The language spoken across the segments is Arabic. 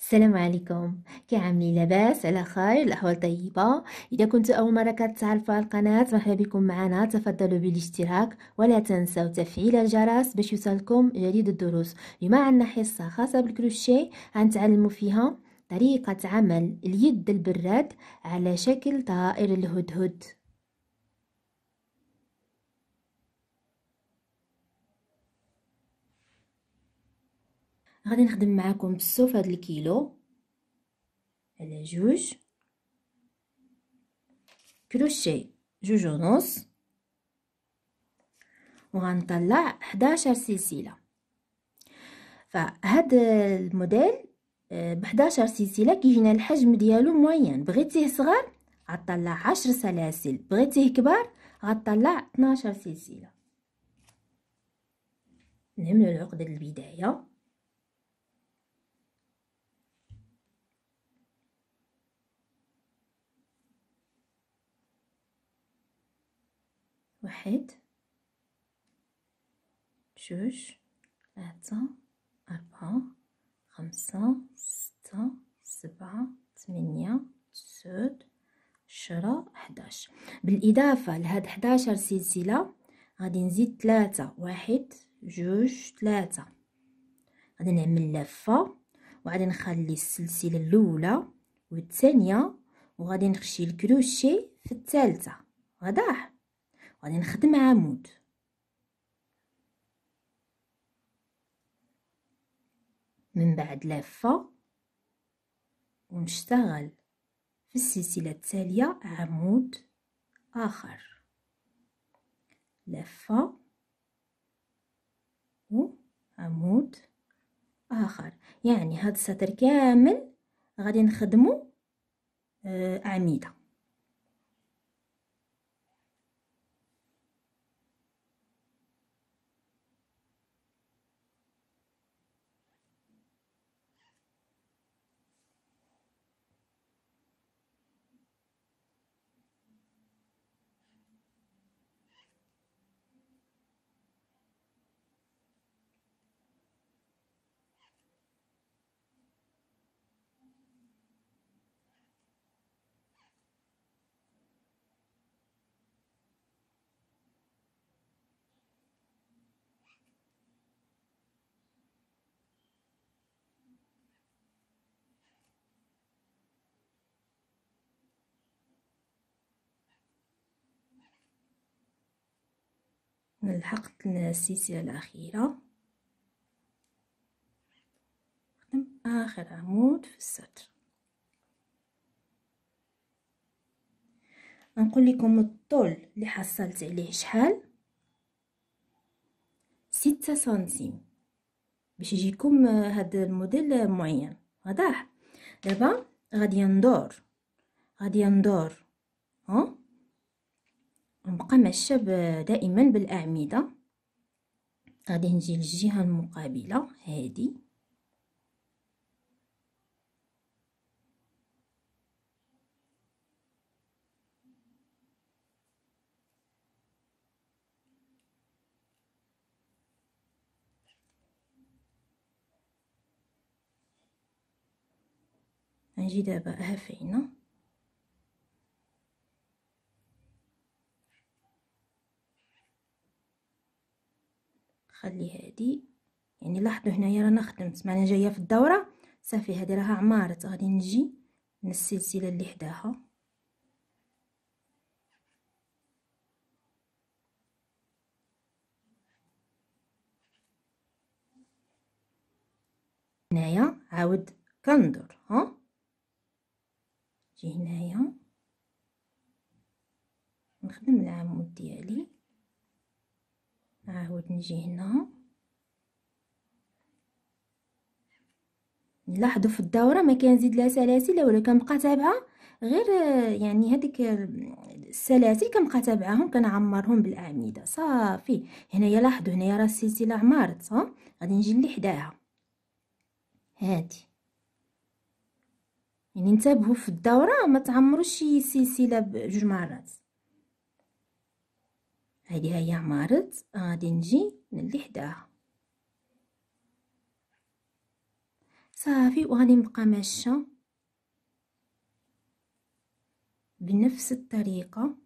السلام عليكم كي عاملين لاباس على خير الاحوال طيبه اذا كنت اول مره كتعرفوا القناه مرحبا بكم معنا تفضلوا بالاشتراك ولا تنسوا تفعيل الجرس باش يوصلكم جديد الدروس اليوم عندنا حصه خاصه بالكروشيه غنتعلموا فيها طريقه عمل اليد البراد على شكل طائر الهدهد غادي نخدم معاكم بالصوف في هذا الكيلو على جوج كروشي جوج ونص وغنطلع 11 سلسله فهاد الموديل آه، ب 11 سلسله كيجينا الحجم ديالو موين بغيتيه صغار غطلع 10 سلاسل بغيتيه كبار غطلع 12 سلسله نعملو العقده البدايه واحد جوج ثلاثة أربعة خمسة ستة سبعة ثمانية تسعود عشرة حداش بالإضافة لهاد حداشر سلسلة غادي نزيد ثلاثة واحد جوج ثلاثة غادي نعمل لفة وغادي نخلي السلسلة الأولى والثانية وغادي نخشي الكروشي في الثالثة واضح غادي نخدم عمود من بعد لفة ونشتغل في السلسلة التالية عمود آخر لفة وعمود آخر يعني هاد السطر كامل غادي نخدمو آه، عميدة لحقت السلسلة الأخيرة نخدم آخر عمود في السطر نقول لكم الطول اللي حصلت عليه شحال ستة سنتيم باش يجيكم هذا الموديل معين واضح دابا غادي ندور غادي ندور ها نبقى مع الشاب دائما بالاعمده غادي نجي للجهه المقابله هذه نجي دابا هفينا خلي هادي يعني لاحظوا هنايا رانا خدمت معنا جايه في الدوره صافي هادي راها عمارت غادي نجي من السلسله اللي حداها هنايا عاود كندور ها نجي هنايا نخدم العمود ديالي عاود نجي هنا نلاحظوا في الدوره ما كنزيد لها سلاسل ولا كنبقى تابعه غير يعني هذيك السلاسل كنبقى تابعاهم كنعمرهم بالاعمده صافي هنايا لاحظوا هنايا راه السلسله عمرت صح غادي نجي اللي حداها هادي يعني انتبهوا في الدوره ما تعمروش شي سلسله بجوج مرات هذه هي عمارة غادي آه، نجي من اللي حداها صافي وغادي نبقى ماشيه بنفس الطريقه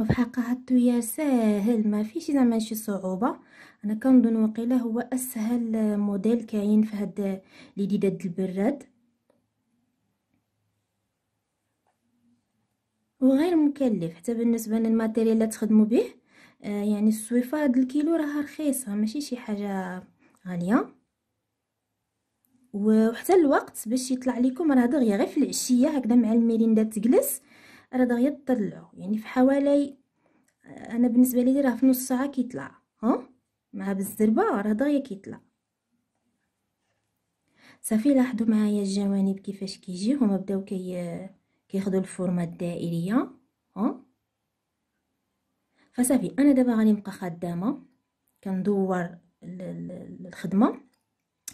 وفي حقها تويا ساهل ما فيش زعما شي صعوبة انا كنظن وقيله هو اسهل موديل كاين في هاد ليديدات البراد وغير مكلف حتى بالنسبه للماتيريال اللي تخدموا به آه، يعني السويفه هاد الكيلو راها رخيصه ماشي شي حاجه غاليه وحتى الوقت باش يطلع لكم راه دغيا غير في العشيه هكذا مع الميريندا تجلس راه دغيا طلعوا يعني في حوالي آه، انا بالنسبه لي راه في نص ساعه كيطلع ها مع بالزربه راه دغيا كيطلع صافي لاحظوا معايا الجوانب كيفاش كيجي هما بداو كي كياخذوا الفورمه الدائريه ها فصافي انا دابا غادي نبقى خدامه كندور الخدمه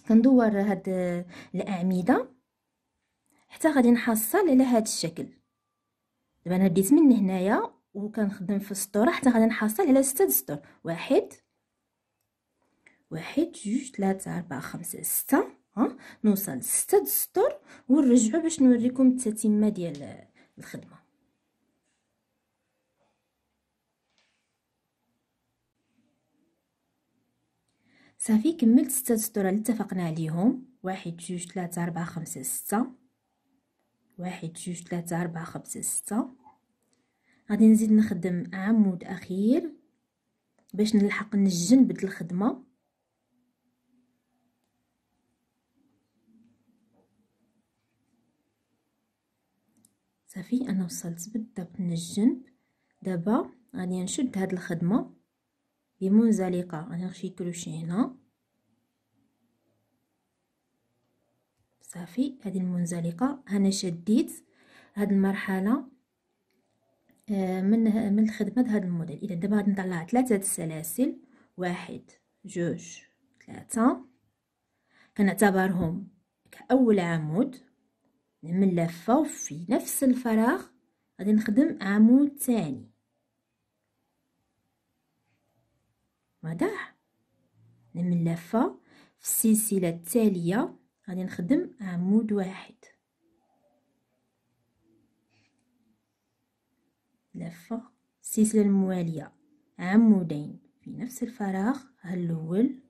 كندور هاد آه، الاعمده حتى غادي نحصل على هاد الشكل دابا انا بديت من هنايا وكنخدم في السطوره حتى غادي نحصل على ستة سطور واحد واحد جوج ثلاثة أربعة خمسة ستة ها نوصل ستة سطور ونرجعو باش نوريكم التتمه ديال الخدمه صافي كملت ستة سطور اللي اتفقنا عليهم واحد جوج ثلاثة أربعة خمسة ستة واحد جوج ثلاثة أربعة خمسة ستة غادي نزيد نخدم عمود أخير باش نلحق نجن بد الخدمة صافي أنا وصلت بالضبط من دابا غادي نشد هاد الخدمة بمنزلقة أنا غنمشي كروشي هنا صافي هذه المنزلقه هنا شديت هاد المرحله آه، من من الخدمه هذا الموديل اذا دابا غادي نطلع ثلاثه السلاسل واحد جوج ثلاثه كنعتبرهم كاول عمود نعمل لفه وفي نفس الفراغ غادي نخدم عمود ثاني واضح نعمل لفه في السلسله التاليه غادي نخدم عمود آه، واحد لفة السلسلة الموالية عمودين في نفس الفراغ هاد الأول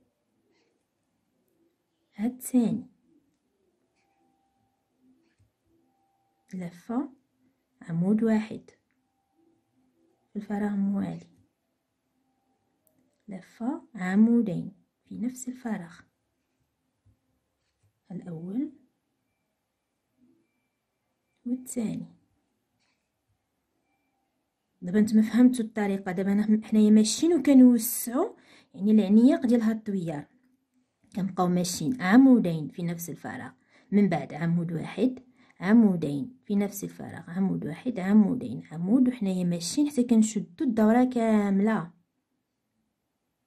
هاد الثاني لفة عمود واحد في الفراغ موالي لفة عمودين في نفس الفراغ الأول والثاني دابا نتوما فهمتوا الطريقه دابا حنايا ماشيين وكنوسعوا يعني العنيق ديال هاد الطويار كنبقاو ماشيين عمودين في نفس الفراغ من بعد عمود واحد عمودين في نفس الفراغ عمود واحد عمودين عمود وحنايا ماشيين حتى كنشدوا الدوره كامله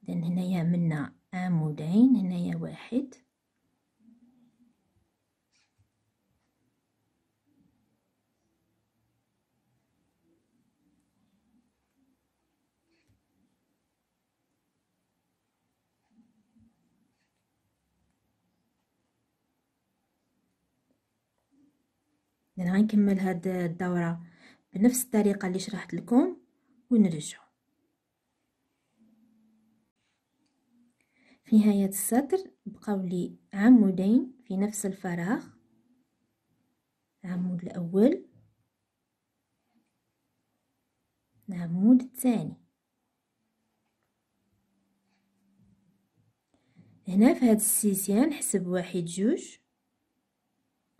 اذا هنايا منا عمودين هنايا واحد اذا غنكمل هاد الدوره بنفس الطريقه اللي شرحت لكم ونرجع في نهايه السطر بقاو لي عمودين في نفس الفراغ العمود الاول العمود الثاني هنا في هاد السيسيان نحسب واحد جوج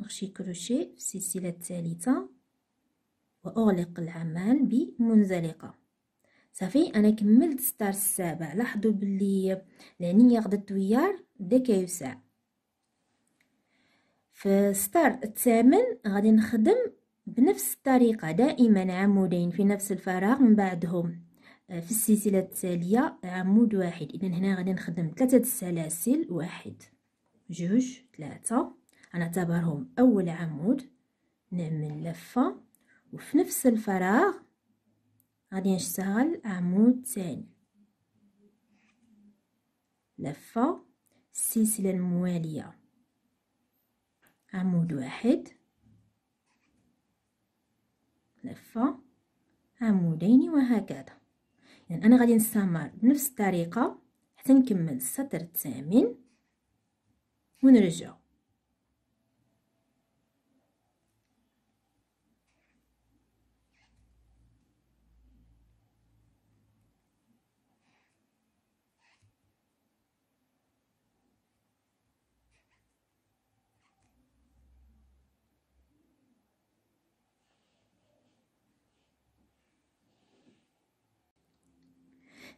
أغشي كروشيه في السلسلة الثالثة وأغلق العمل بمنزلقة صافي أنا كملت ستار السابع لاحظوا بلي العنية غدا الدويار بدا كيوسع في ستار الثامن غادي نخدم بنفس الطريقة دائما عمودين في نفس الفراغ من بعدهم آه، في السلسلة التالية عمود واحد إذا هنا غادي نخدم ثلاثة السلاسل واحد جوج ثلاثة هنعتبرهم أول عمود نعمل لفة وفي نفس الفراغ غادي نشتغل عمود ثاني لفة السلسلة الموالية عمود واحد لفة عمودين وهكذا يعني أنا غادي نستمر بنفس الطريقة حتى نكمل السطر الثامن ونرجع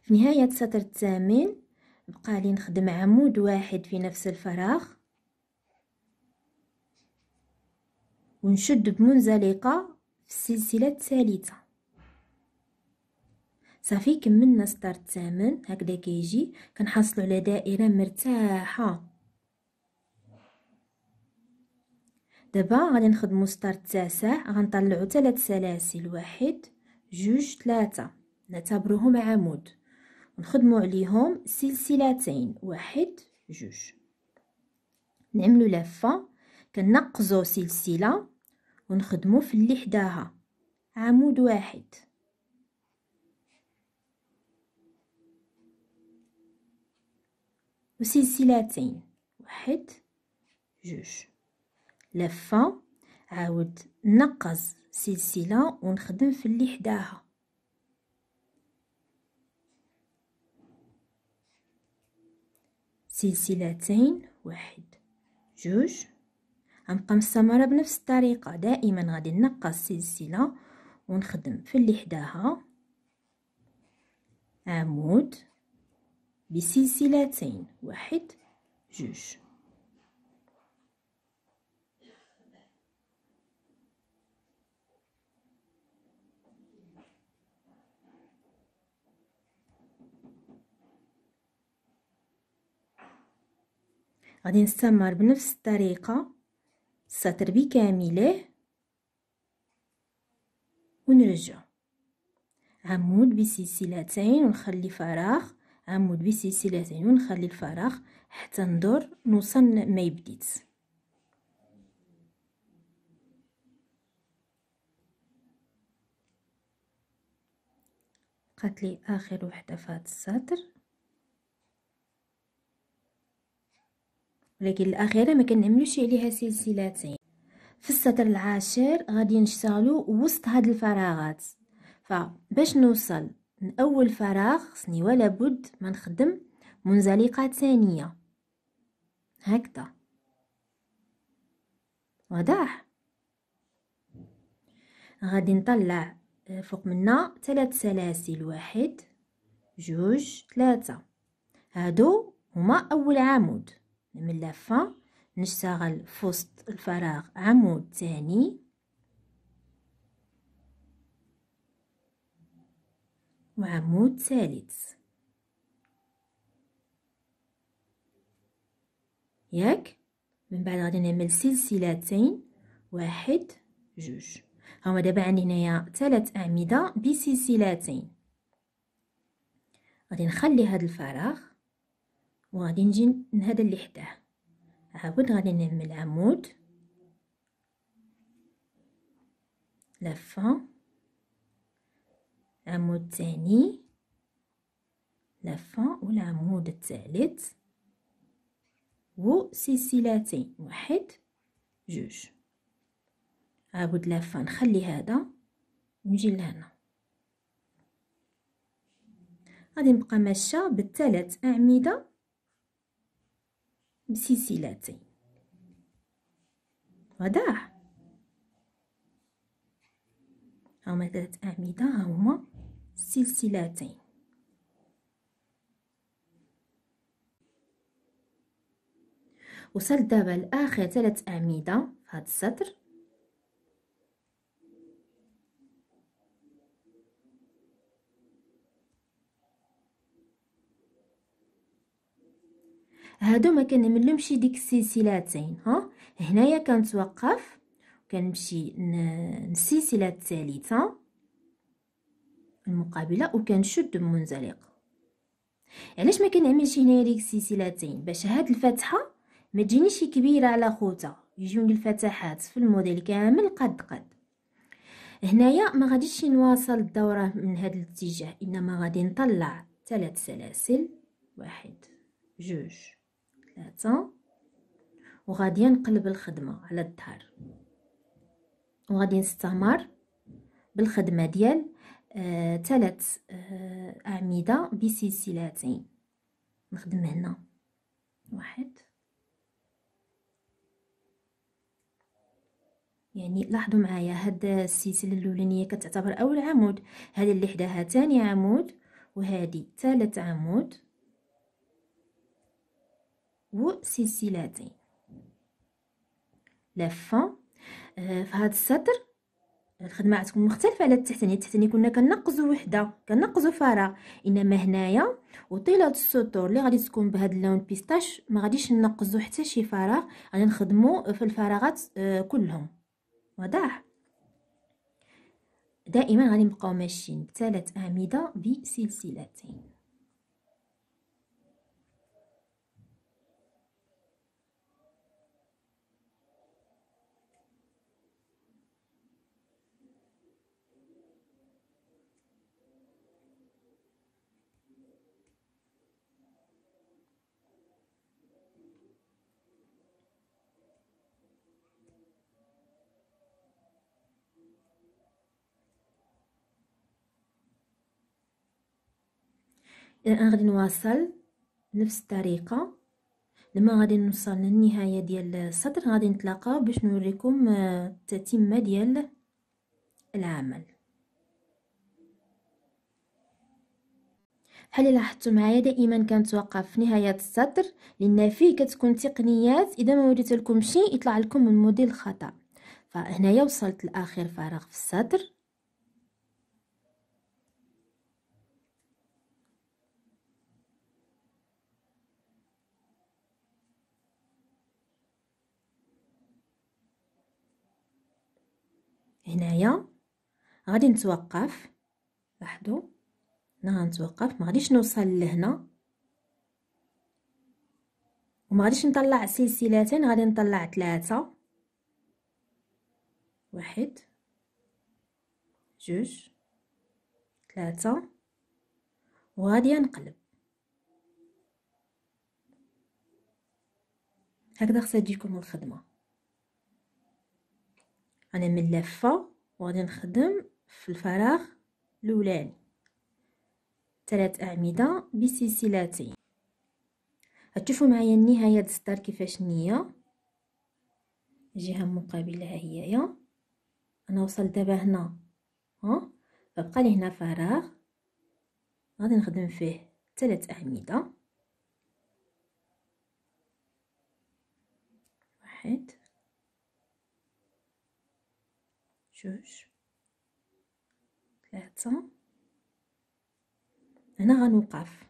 في نهاية السطر الثامن بقى لي نخدم عمود واحد في نفس الفراغ ونشد بمنزلقة في السلسلة الثالثة صافي كملنا سطر الثامن هكذا كيجي كنحصلوا على دائرة مرتاحة دابا غادي نخدمو سطر التاسع غنطلعو ثلاث سلاسل واحد جوج ثلاثة نعتبروهم عمود نخدمو عليهم سلسلتين واحد جوج نعملو لفه كنقزو سلسله ونخدمو في اللي حداها عمود واحد وسلسلتين واحد جوج لفه عاود نقز سلسله ونخدم في اللي حداها سلسلتين واحد جوج غنبقى مستمرة بنفس الطريقة دائما غادي نقص سلسلة ونخدم في اللي حداها عمود بسلسلتين واحد جوج غادي نستمر بنفس الطريقة السطر بكامله ونرجع عمود بسلسلتين ونخلي فراغ عمود بسلسلتين ونخلي الفراغ حتى ندور نوصل ما يبديت قتلي اخر وحده في هذا السطر ولكن الاخيره ما كنعملوش عليها سلسلتين في السطر العاشر غادي نشتغلو وسط هاد الفراغات فباش نوصل من اول فراغ خصني ولا بد ما نخدم منزلقه ثانيه هكذا واضح غادي نطلع آه، فوق منا ثلاث سلاسل واحد جوج ثلاثة هادو هما اول عمود من لفة نشتغل في وسط الفراغ عمود ثاني وعمود ثالث ياك من بعد غادي نعمل سلسلتين واحد جوج هما دابا عندي هنايا ثلاث اعمده بسلسلتين غادي نخلي هذا الفراغ وغادي نجي هذا اللي حداه عاود غادي نعمل عمود لفه عمود ثاني لفه والعمود الثالث وسلسلتين واحد جوج عاود لفه نخلي هذا ونجي لهنا غادي نبقى ماشيه بالثلاث اعمده بسلسلتين واضح هما ثلاث أعمدة هما سلسلتين وصلت دابا لآخر ثلاث أعمدة في هذا السطر هادو ما كنعملهمش ديك السلسلتين ها هنايا كنتوقف كنمشي للسلسله الثالثه المقابله وكنشد المنزلق علاش ما كنعملش هنايا ديك السلسلتين باش هاد الفتحه ما تجينيش كبيره على خوتها يجوني الفتحات في الموديل كامل قد قد هنايا ما غاديش نواصل الدوره من هذا الاتجاه انما غادي نطلع ثلاث سلاسل واحد جوج ثلاثة وغادي نقلب الخدمة على الظهر وغادي نستمر بالخدمة ديال آه ثلاث آه أعمدة بسلسلتين نخدم هنا واحد يعني لاحظوا معايا هاد السلسله الاولانيه كتعتبر اول عمود هذا اللي حداها ثاني عمود وهذه ثالث عمود وسلسلتين لفه آه، في هذا السطر الخدمه غتكون مختلفه على التحتاني التحتاني كنا كنقزو وحده كنقزو فراغ انما هنايا وطيله السطور اللي غادي تكون بهذا اللون بيستاش ما غاديش نقزو حتى شي فراغ غادي نخدمو في الفراغات آه، كلهم واضح دائما غادي نبقاو ماشيين بثلاث اعمده بسلسلتين الان غادي نواصل نفس الطريقه لما غادي نوصل للنهايه ديال السطر غادي نتلاقى باش نوريكم آه، التتمه ديال العمل بحال لاحظتوا معايا دائما كنتوقف في نهايه السطر لان فيه كتكون تقنيات اذا ما وريت لكم شيء يطلع لكم الموديل خطا فهنايا وصلت لاخر فراغ في السطر هنايا غادي نتوقف لاحظوا هنا غنتوقف ما غاديش نوصل لهنا وما غاديش نطلع سلسلتين غادي نطلع ثلاثه واحد جوج ثلاثه وغادي نقلب هكذا خصها تجيكم الخدمه انا من لفه وغادي نخدم في الفراغ الاولاني ثلاث اعمده بسلسلتين هتشوفوا معايا النهايه ديال كيفاش نيه الجهه المقابله ها هي انا وصلت دابا هنا ها فبقى لي هنا فراغ غادي نخدم فيه ثلاث اعمده واحد جوج ثلاثة هنا غنوقف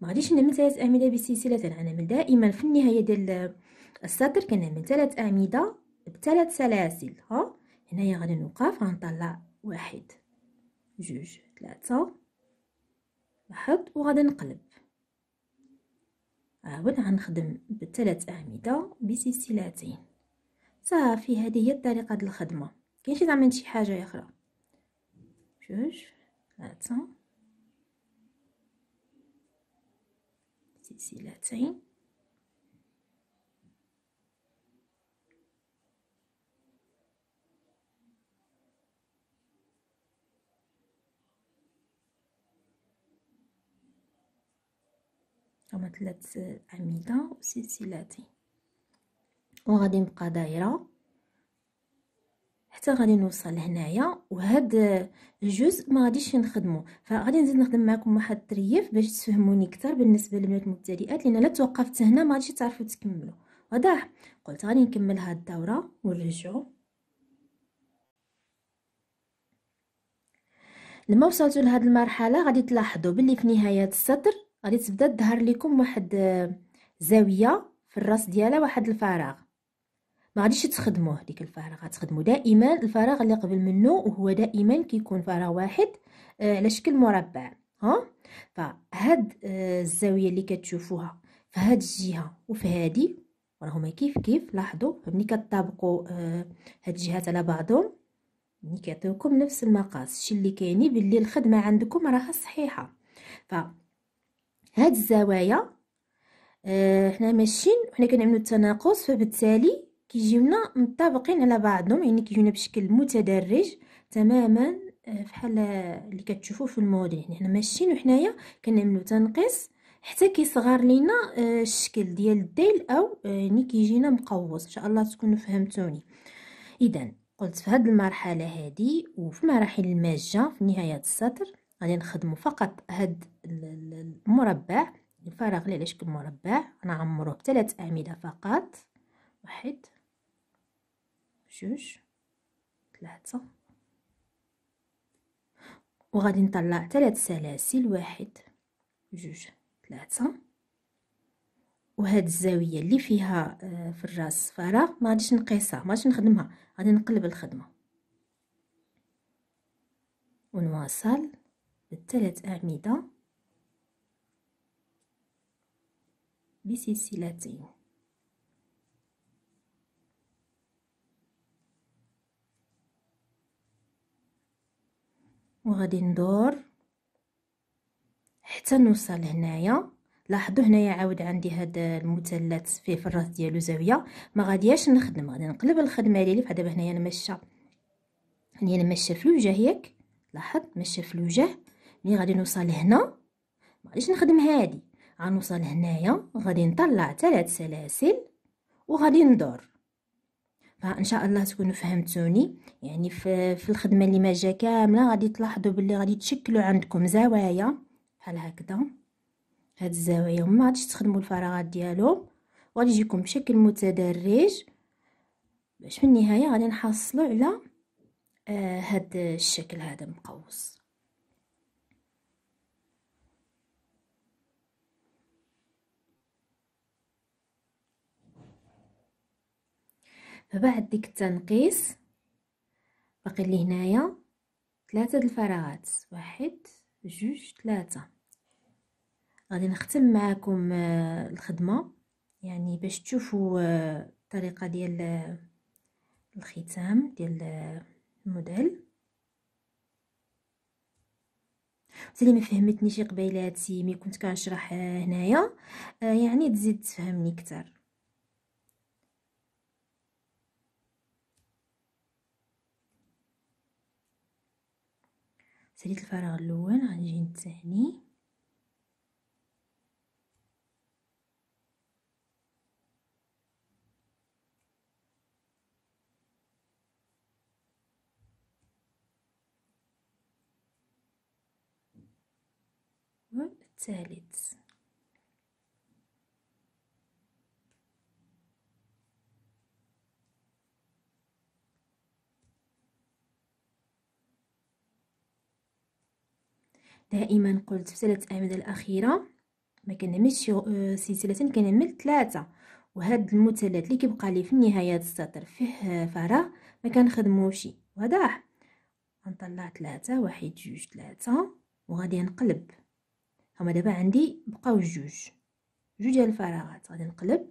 ما غاديش نعمل ثلاث اعمده بسلسله غنعمل دائما في النهايه ديال السطر كنعمل ثلاث اعمده بثلاث سلاسل ها هنايا غادي نوقف غنطلع واحد جوج ثلاثة واحد وغادي نقلب عاود غنخدم بثلاث اعمده بسلسلتين صافي هذه هي الطريقه ديال الخدمه كاين شي زعما شي حاجه اخرى جوج ثلاثه سلسلتين هما ثلاث اعمده وسلسلتين وغادي نبقى دايره حتى غادي نوصل لهنايا وهاد الجزء ما غاديش نخدمه فغادي نزيد نخدم معكم واحد الطريف باش تفهموني اكثر بالنسبه للبنات المبتدئات لان لا توقفت هنا ما غاديش تعرفوا تكملوا واضح قلت غادي نكمل هاد الدوره ونرجعوا لما وصلتوا لهاد المرحله غادي تلاحظوا باللي في نهايه السطر غادي تبدا تظهر لكم واحد زاويه في الراس ديالها واحد الفراغ ما غاديش تخدموه ديك الفراغ غتخدموا دائما الفراغ اللي قبل منه وهو دائما كيكون فراغ واحد آه، على شكل مربع ها فهاد آه، الزاويه اللي كتشوفوها في هاد الجهه وفي هادي راهما كيف كيف لاحظوا ملي كتطابقوا آه، هاد الجهات على بعضهم ملي كيعطيوكم نفس المقاس الشيء اللي كاين باللي الخدمه عندكم راها صحيحه ف هاد الزوايا حنا ماشيين حنا كنعملو التناقص فبالتالي كيجيونا متطابقين على بعضهم يعني كيجيونا بشكل متدرج تماما آه، فحال اللي كتشوفوا في المود يعني حنا ماشيين وحنايا كنعملو تنقيس حتى كيصغر لينا آه، الشكل ديال الديل او يعني كيجينا مقوس ان شاء الله تكونوا فهمتوني اذا قلت في هذه المرحله هذه وفي مراحل الماجه في نهايه السطر غادي نخدموا فقط هاد المربع الفراغ اللي على شكل مربع نعمروه بثلاث اعمده فقط واحد جوج ثلاثة وغادي نطلع ثلاث سلاسل واحد جوج ثلاثة وهاد الزاوية اللي فيها آه، في الراس فراغ ما غاديش نقيسها ما غاديش نخدمها غادي نقلب الخدمة ونواصل بالثلاث أعمدة بسلسلتين وغادي ندور حتى نوصل هنايا لاحظوا هنايا عاود عندي هاد المثلث فيه في الراس ديالو زاويه ما غادياش نخدم غادي نقلب الخدمه ديالي بحال دابا هنايا انا ماشيه هنايا انا ماشيه في الوجه ياك لاحظ ماشيه في الوجه ملي غادي نوصل هنا ما غاديش نخدم هادي غنوصل هنايا غادي نطلع ثلاث سلاسل وغادي ندور فان شاء الله تكونوا فهمتوني يعني في, في الخدمه اللي جا كامله غادي تلاحظوا باللي غادي تشكلوا عندكم زوايا بحال هكذا هاد الزوايا وما غاديش تخدموا الفراغات ديالهم وغادي يجيكم بشكل متدرج باش في النهايه غادي نحصلوا على آه هاد الشكل هذا مقوس دابا ديك التنقيس باقي لي هنايا ثلاثه د الفراغات واحد جوج ثلاثه غادي نختم معاكم آه، الخدمه يعني باش تشوفوا الطريقه آه، ديال آه، الختام ديال الموديل اللي ما فهمتنيش قبيلاتي ملي كنت كنشرح هنايا يعني تزيد تفهمني اكثر ساليت الفراغ الاول غنجي الثاني والثالث دائما قلت في ثلاث اعمدة الاخيرة ما كنعملش آه، سلسلة كنعمل ثلاثة وهاد المثلث اللي كيبقى لي في نهاية السطر فيه آه، فراغ ما كنخدموش واضح غنطلع ثلاثة واحد جوج ثلاثة وغادي نقلب هما دابا عندي بقاو جوج جوج ديال الفراغات غادي نقلب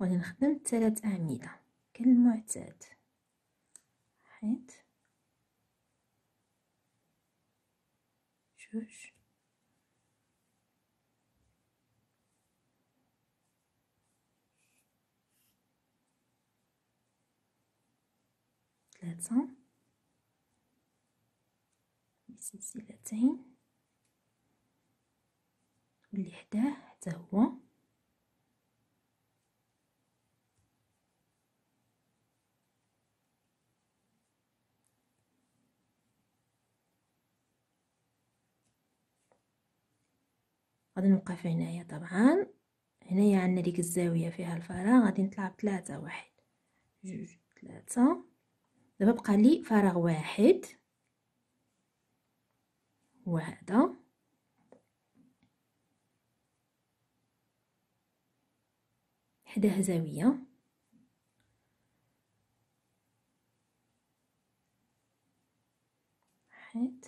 وغادي نخدم ثلاث اعمده كالمعتاد واحد جوج ثلاثة بسلسلتين واللي حداه حتى هو غادي نوقف هنايا طبعا هنايا عندنا ديك الزاويه فيها الفراغ غادي نطلع بثلاثه واحد جوج ثلاثه دابا بقى لي فراغ واحد وهذا حداه زاويه حيت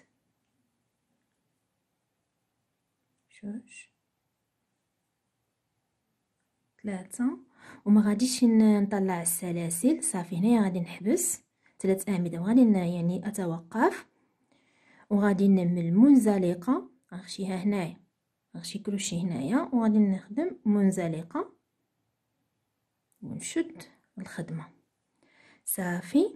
جوج ثلاثة وما غاديش نطلع السلاسل صافي هنايا غادي نحبس ثلاث اعمده وغادي يعني اتوقف وغادي نعمل منزلقه غنخشيها هنايا غنخشي كروشي هنايا وغادي نخدم منزلقه ونشد الخدمه صافي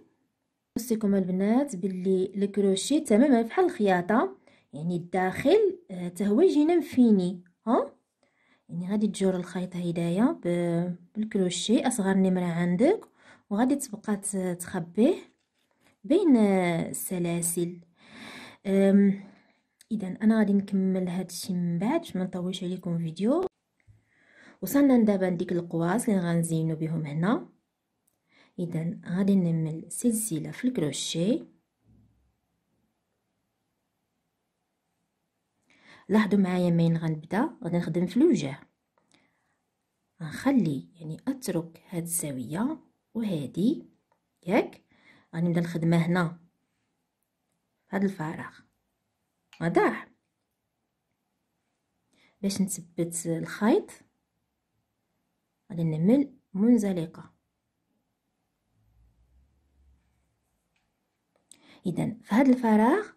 نوصيكم البنات باللي الكروشي تماما بحال الخياطه يعني الداخل آه، تهوى يجينا مفيني ها يعني غادي تجور الخيط هدايا بالكروشي اصغر نمره عندك وغادي تبقى تخبيه بين آه، السلاسل اذا انا غادي نكمل هادشي من بعد باش ما نطولش عليكم فيديو وصلنا دابا لديك القواس اللي غنزينو بهم هنا اذا غادي نمل سلسله في الكروشيه لاحظوا معايا منين غنبدا غادي نخدم في الوجه غنخلي يعني اترك هاد الزاويه وهادي ياك غنبدا الخدمه هنا هاد الفراغ واضح باش نثبت الخيط غادي نعمل منزلقه اذا في هاد الفراغ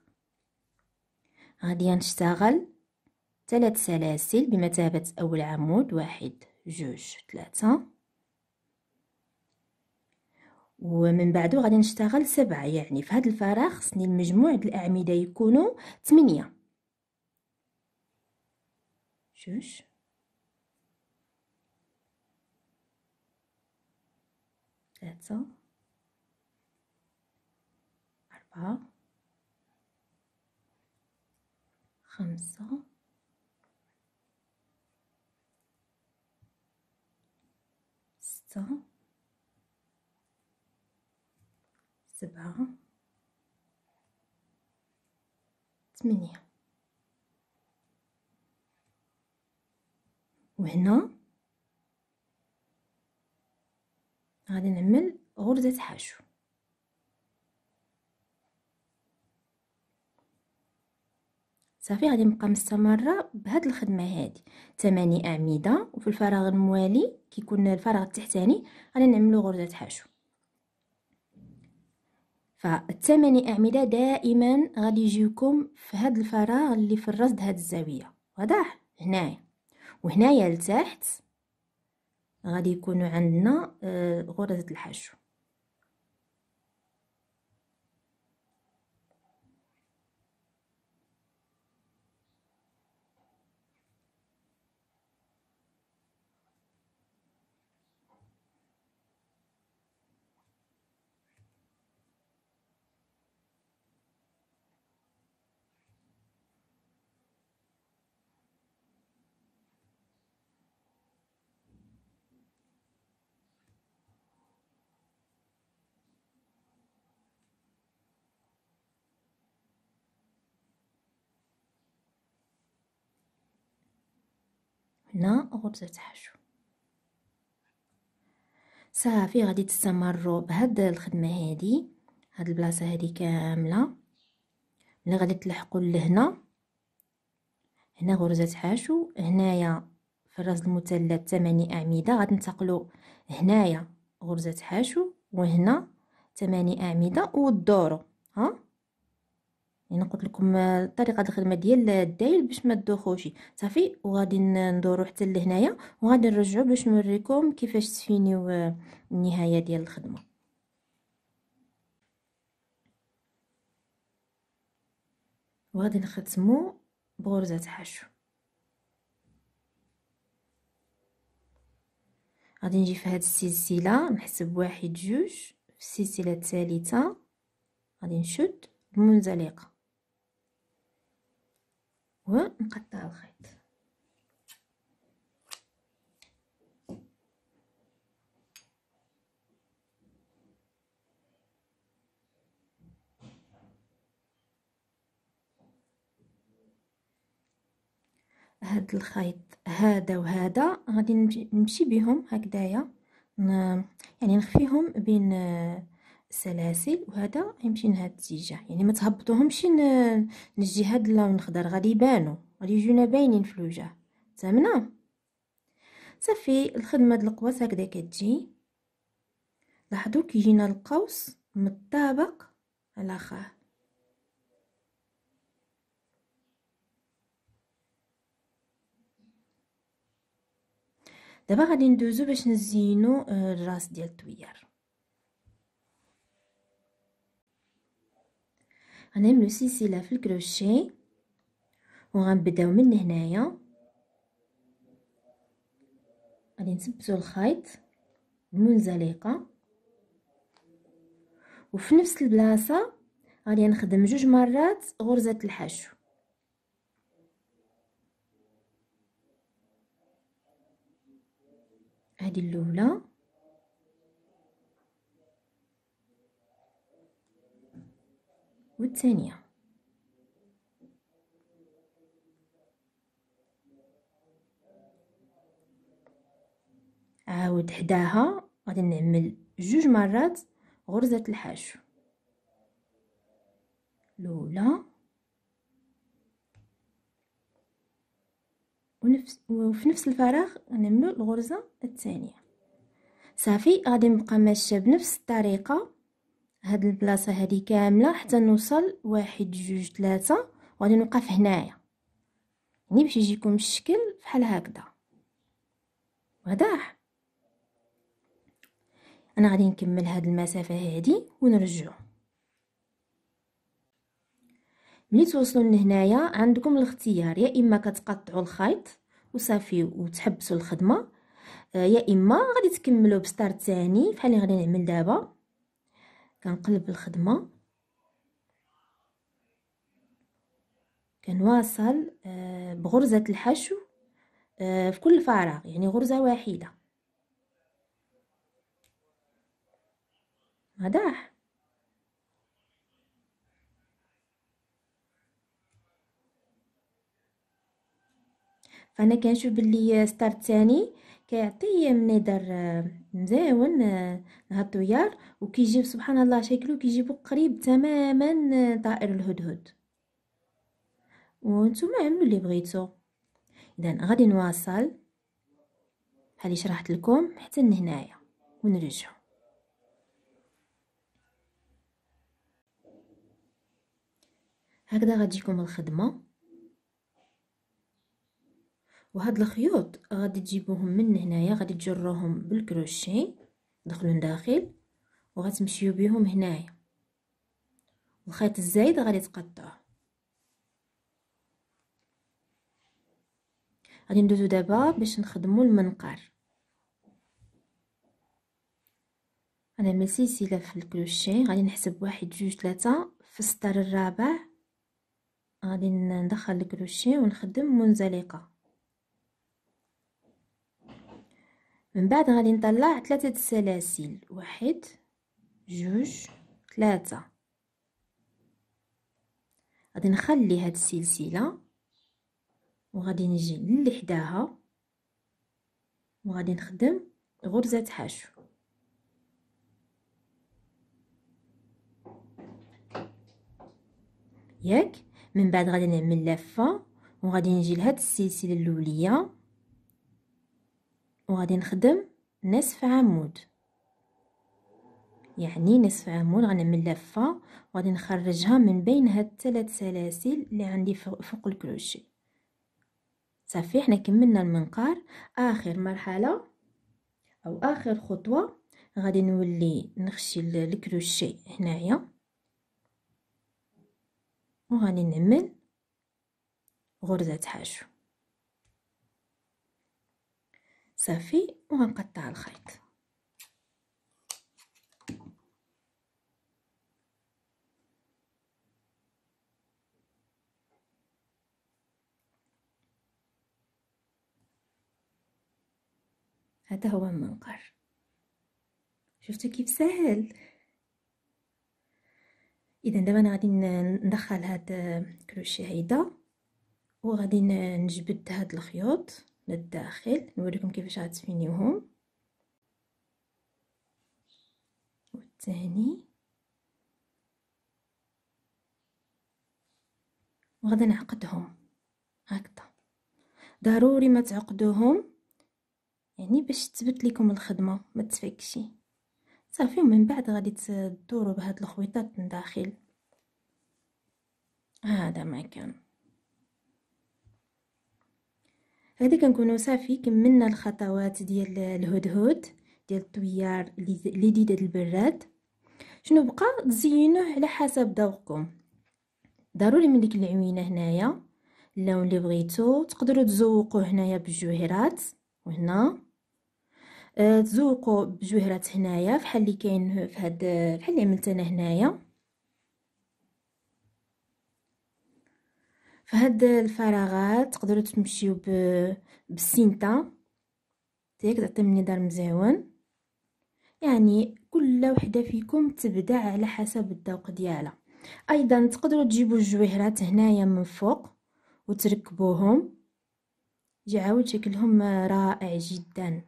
غادي نشتغل ثلاث سلاسل بمثابة أول عمود واحد جوج ثلاثة ومن بعده غادي نشتغل سبعة يعني في هذا الفراغ خصني المجموع د الأعمدة يكونوا ثمانية جوج ثلاثة أربعة خمسة ستة سبعة ثمانية وهنا غادي نعمل غرزة حشو صافي غادي نبقى مستمره بهاد الخدمه هادي ثماني اعمده وفي الفراغ الموالي كيكون الفراغ التحتاني غادي نعملو غرزه حشو فالثماني اعمده دائما غادي يجيوكم في هاد الفراغ اللي في الرصد هاد الزاويه واضح هنايا وهنايا لتحت غادي يكونوا عندنا آه، غرزه الحشو هنا غرزة حشو صافي غادي تستمروا بهاد الخدمه هادي هاد البلاصه هادي كامله ملي غادي تلحقوا لهنا هنا غرزه حشو هنايا في الراس المثلث ثماني اعمده غادي ننتقلوا هنايا غرزه حشو وهنا ثماني اعمده وتدوروا ها يعني قلت لكم طريقه الخدمه ديال الدايل باش ما تدوخوش صافي وغادي ندورو حتى لهنايا وغادي نرجعو باش نوريكم كيفاش تفينيو آه، النهايه ديال الخدمه وغادي نختمو بغرزه حشو غادي نجي في هاد السلسله نحسب واحد جوج في السلسله الثالثه غادي نشد بمنزلقه ونقطع الخيط هاد الخيط هذا وهذا غادي نمشي بهم هكدايا يعني نخفيهم بين سلاسل وهذا غيمشي لهاد الاتجاه يعني ما تهبطوهمش نجي هاد اللون الاخضر غادي يبانو غادي يجونا باينين في الوجه تامنا صافي الخدمه ديال القواس هكذا كتجي لاحظوا كيجينا القوس متطابق على خاه دابا غادي ندوزو باش نزينو آه، الراس ديال الطوير غنعملو سلسله في الكروشيه وغنبداو من هنايا غادي نثبتو الخيط بمنزلقه وفي نفس البلاصه غادي نخدم جوج مرات غرزه الحشو هذه الاولى والثانية عاود حداها غادي نعمل جوج مرات غرزة الحشو الاولى ونفس وفي نفس الفراغ نعملو الغرزه الثانيه صافي غادي نبقى ماشيه بنفس الطريقه هاد البلاصه هادي كامله حتى نوصل واحد جوج ثلاثة وغادي نوقف هنايا يعني باش يجيكم الشكل بحال هكدا واضح انا غادي نكمل هاد المسافه هادي ونرجعو ملي توصلوا لهنايا عندكم الاختيار يا اما كتقطعوا الخيط وصافي وتحبسوا الخدمه آه، يا اما غادي تكملوا بستار ثاني بحال اللي غادي نعمل دابا كنقلب الخدمة كنواصل آه، بغرزة الحشو آه، في كل فراغ يعني غرزة واحدة واضح فانا كنشوف باللي ستار ثاني كيعطي منادر مزاون آه، هاد الطيار وكيجيب سبحان الله شكله كيجيبو قريب تماما آه، طائر الهدهد وانتم عملوا اللي بغيتو اذا غادي نواصل بحال شرحت لكم حتى لهنايا ونرجعو هكذا غتجيكم الخدمه وهاد الخيوط غادي تجيبوهم من هنايا غادي تجروهم بالكروشيه دخلوا لداخل وغتمشيو بهم هنايا الخيط الزايد غادي تقطعوه غادي ندوزو دابا باش نخدمو المنقار انا من سلسله في الكروشيه غادي نحسب واحد جوج ثلاثة في السطر الرابع غادي ندخل الكروشيه ونخدم منزلقه من بعد غادي نطلع ثلاثة السلاسل واحد جوج ثلاثة غادي نخلي هاد السلسلة وغادي نجي للي حداها وغادي نخدم غرزة حشو ياك من بعد غادي نعمل لفة وغادي نجي لهاد السلسلة الاولية وغادي نخدم نصف عمود يعني نصف عمود غنعمل لفه وغادي نخرجها من بين هاد الثلاث سلاسل اللي عندي فوق الكروشي صافي حنا كملنا المنقار اخر مرحله او اخر خطوه غادي نولي نخشي الكروشي هنايا وغادي نعمل غرزه حشو صافي وغنقطع الخيط هذا هو المنقار شفتوا كيف سهل اذا دابا انا غادي ندخل هاد الكروشيه آه، هيدا وغادي نجبد هاد الخيوط للداخل نوريكم كيفاش غتفينيوهم والثاني وغادي نعقدهم هكذا ضروري ما تعقدوهم يعني باش تثبت لكم الخدمه ما تفكش صافي ومن بعد غادي تدوروا بهاد الخويطات من داخل هذا ما كان هذه كنكونو صافي كملنا الخطوات ديال الهدهد ديال الطويار اللي دي البراد شنو بقى تزينوه على حسب ذوقكم ضروري من ديك العوينه هنايا اللون اللي بغيتو تقدروا تزوقوه هنايا بالجوهرات وهنا آه، تزوقوا بجوهرات هنايا فحال اللي كاين في هاد فحال اللي عملت انا هنايا فهاد الفراغات تقدروا تمشيو ب... بالسينتا ديك تعطي من دار مزيون يعني كل وحده فيكم تبدع على حسب الذوق ديالها ايضا تقدروا تجيبوا الجويهرات هنايا من فوق وتركبوهم يعاود شكلهم رائع جدا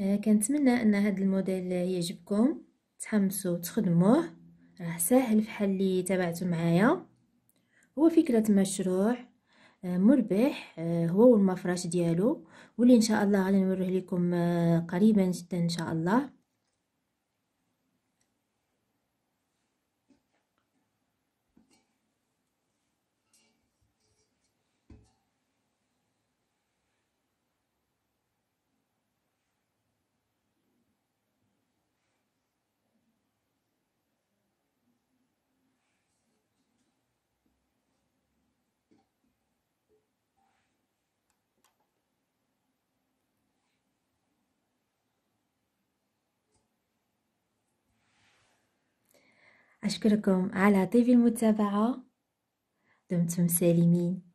آه، كنتمنى ان هذا الموديل يعجبكم تحمسوا تخدموه راه ساهل فحال اللي تابعتو معايا هو فكرة مشروع آه، مربح آه، هو والمفرش ديالو واللي ان شاء الله غادي نوريه لكم آه، قريبا جدا ان شاء الله أشكركم على طيب المتابعة دمتم سالمين